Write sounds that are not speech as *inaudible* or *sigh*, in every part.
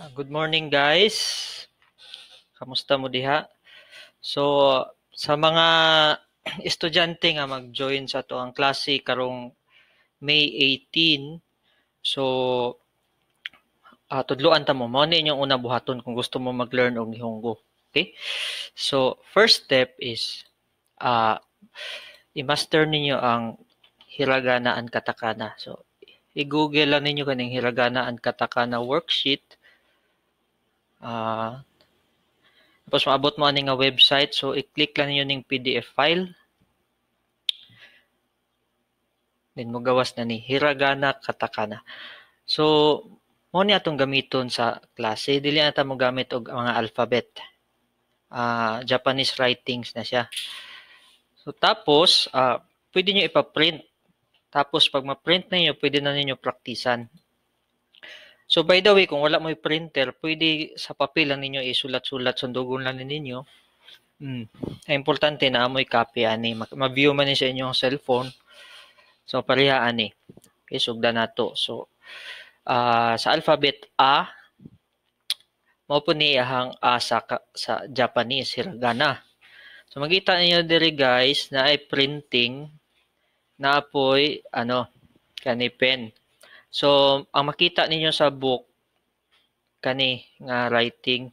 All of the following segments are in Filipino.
Ah, good morning guys. Kamusta mo diha? So sa mga *clears throat* estudyante nga mag-join sa to ang klase karong May 18. So uh, tudloan ta mo mo ni inyong una buhaton kung gusto mo mag-learn og Nihongo. Okay? So first step is uh, i-master ninyo ang hiragana and katakana. So i-google lang ninyo kaning hiragana and katakana worksheet Uh, tapos maabot mo aning nga website. So, i-click lang yun ning PDF file. Then, mo gawas na ni Hiragana Katakana. So, mo ni atong gamiton sa klase. Dili na ta mo gamit og mga alphabet. Uh, Japanese writings na siya. So, tapos, uh, pwede niyo nyo print Tapos, pag ma-print na nyo, pwede na ninyo praktisan. So by the way, kung wala mo yung printer, pwede sa papel lang ninyo isulat-sulat, sa sundugon lang ninyo. Mm. Ay importante na amoy copy ani, ma-view man ni sa inyong cellphone. So pareha ani. Okay, sugda nato. So uh, sa alphabet A mao po ni ang A sa, sa Japanese hiragana. So makita niyo diri guys na ay printing na apoy ano kani pen. So, ang makita ninyo sa book, kani nga writing.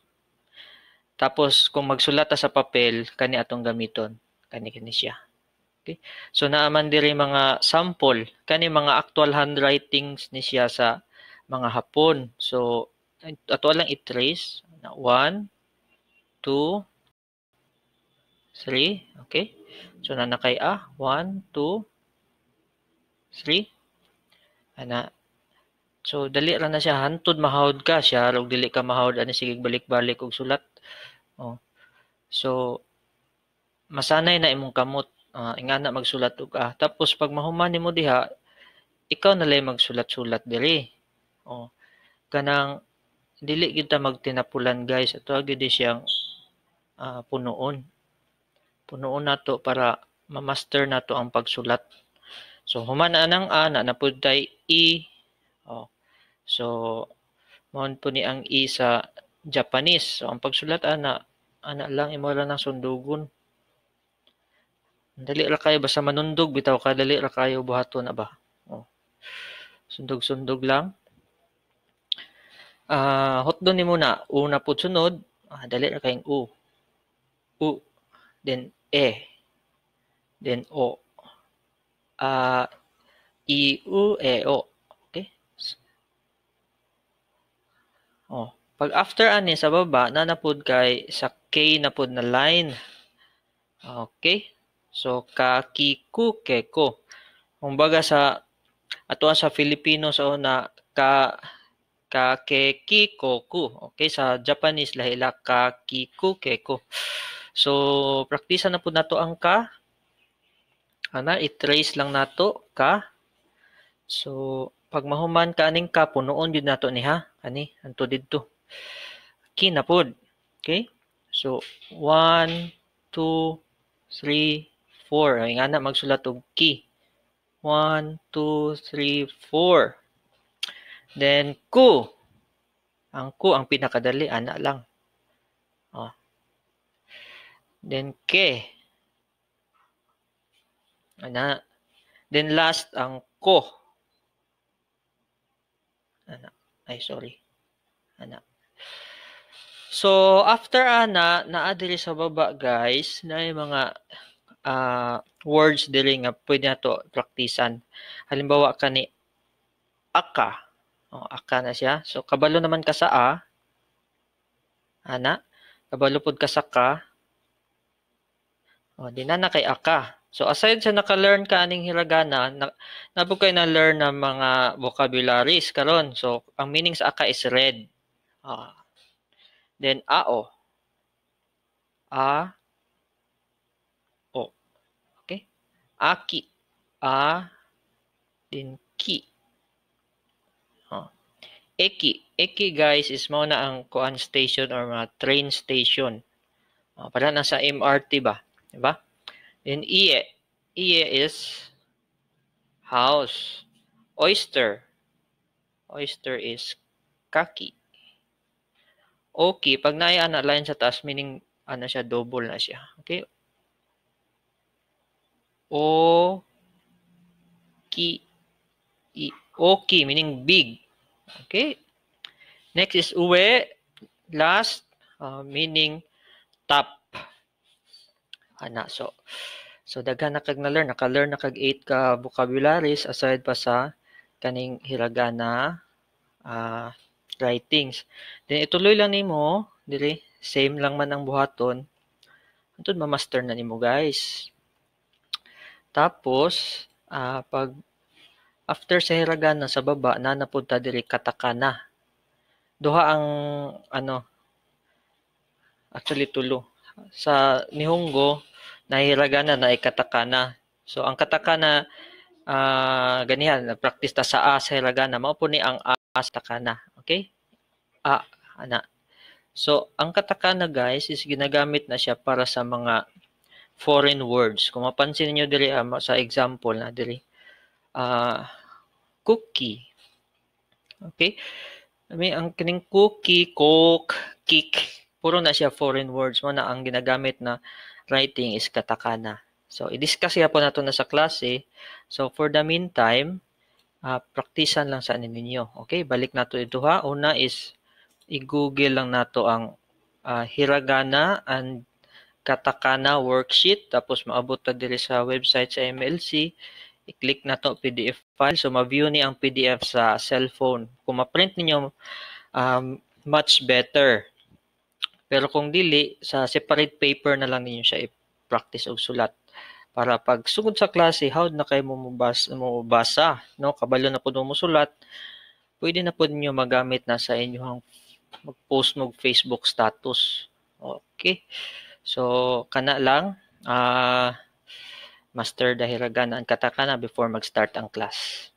Tapos, kung magsulat sa papel, kani atong gamiton. Kani-kani siya. Okay? So, naaman diri mga sample, kani mga actual handwritings ni siya sa mga hapon. So, ato lang i-trace. 1, 2, 3. Okay? So, nanakay A. 1, 2, 3. Ana, So dali ra na siya hantud mahawd ka siya og dili ka mahawd ani sige balik-balik og sulat. Oh. So masanay na imong kamot uh, ah, ingana magsulat og ah. Tapos pag mahuman nimo diha ikaw na lay magsulat-sulat diri. Oh. Kanang dili gyud ta magtinapulan guys. Ato gyud siyang uh, punoon. Punoon nato para ma-master nato ang pagsulat. So human anang ana napud tay i Oh. So, maon po ni ang isa Japanese. So, ang pagsulat, ana, ana lang, imula ng sundugon. Dali ra kayo, basta manundog, bitaw ka, dali ra kayo, buhato aba. Oh. Sundog-sundog lang. Uh, ah, hot do ni muna, una po sunod, ah, dali ra kayong U. U. Then E. Then O. Uh, I, U, E, O. Pag after ani sa baba, nanapod kay sa K na pod na line. Okay? So, kakiku keko. Kumbaga sa, ato sa Filipino sa so una, ka, kakekikoku. Okay? Sa Japanese, lahila kakiku keko. So, praktisa na po nato ang ka. Ana, i-trace lang nato ka. So, pag mahuman ka aning ka, punoon yun nato ni ha. Ani, anto didto kinapod. Okay? So, 1, 2, 3, 4. Ay nga na, magsulat og key. 1, 2, 3, 4. Then, ku. Ang ku, ang pinakadali, ana lang. Oh. Then, ke. Ana. Then, last, ang ko. Ana. Ay, sorry. Ana. So, after ana, naa diri sa baba, guys, na yung mga uh, words diri nga pwede na to praktisan. Halimbawa, kani aka. O, aka na siya. So, kabalo naman ka sa a. Ana. Kabalo pod ka sa ka. O, di na na kay aka. So, aside sa naka-learn ka aning hiragana, na, nabog na-learn ng mga vocabularies karon. So, ang meaning sa aka is red. Ah. Then ao. A o. Okay? Aki. A then ki. Oh. Eki. Eki guys is mo na ang kuan station or mga train station. Oh, para nasa MRT ba? di ba? Then iye. Iye e is house. Oyster. Oyster is kaki okay, pag na line sa task, meaning ano siya, double na siya. Okay? O ki i okay, meaning big. Okay? Next is uwe. Last, uh, meaning top. Ana, so, so daghan na kag na-learn. Naka-learn na kag 8 ka vocabularies aside pa sa kaning hiragana, uh, writings. Then ituloy lang nimo, dire, same lang man ang buhaton. Antud ma-master na nimo, guys. Tapos uh, pag after sa hiragana sa baba na napunta diri katakana. Duha ang ano actually tulo sa Nihongo na hiragana na ay katakana. So ang katakana uh, ah, ganihan na practice ta sa a sa hiragana mao po ni ang a kana okay a ana so ang katakana guys is ginagamit na siya para sa mga foreign words kung mapansin niyo diri uh, sa example na diri uh, cookie okay I mean, ang kining cookie, cook kick, puro na siya foreign words mo na ang ginagamit na writing is katakana. So, i-discuss po nato na sa klase. So, for the meantime, uh, praktisan lang sa ninyo. Okay, balik nato ito ha. Una is, i-google lang nato ang uh, hiragana and katakana worksheet. Tapos, maabot na diri sa website sa MLC. I-click na to PDF file. So, ma-view ni ang PDF sa cellphone. Kung ma-print ninyo, um, much better. Pero kung dili, sa separate paper na lang ninyo siya i-practice o sulat para pag sugod sa klase, how na kayo mumubasa, mumubasa no? kabalo na po sumusulat, pwede na po ninyo magamit na sa inyong mag-post mo Facebook status. Okay. So, kana lang, uh, master dahiragan ang katakana before mag-start ang class.